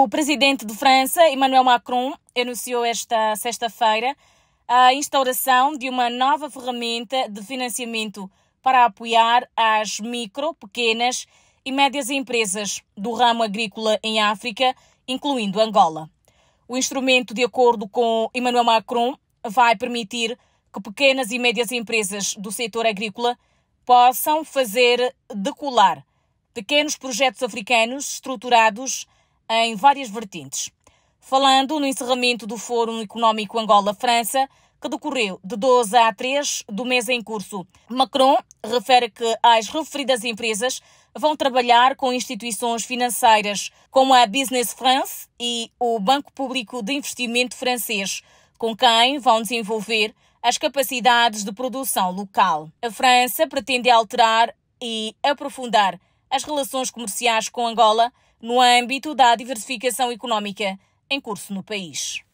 O presidente de França, Emmanuel Macron, anunciou esta sexta-feira a instauração de uma nova ferramenta de financiamento para apoiar as micro, pequenas e médias empresas do ramo agrícola em África, incluindo Angola. O instrumento, de acordo com Emmanuel Macron, vai permitir que pequenas e médias empresas do setor agrícola possam fazer decolar pequenos projetos africanos estruturados em várias vertentes. Falando no encerramento do Fórum Económico Angola-França, que decorreu de 12 a 3 do mês em curso, Macron refere que as referidas empresas vão trabalhar com instituições financeiras como a Business France e o Banco Público de Investimento francês, com quem vão desenvolver as capacidades de produção local. A França pretende alterar e aprofundar as relações comerciais com Angola no âmbito da diversificação económica em curso no país.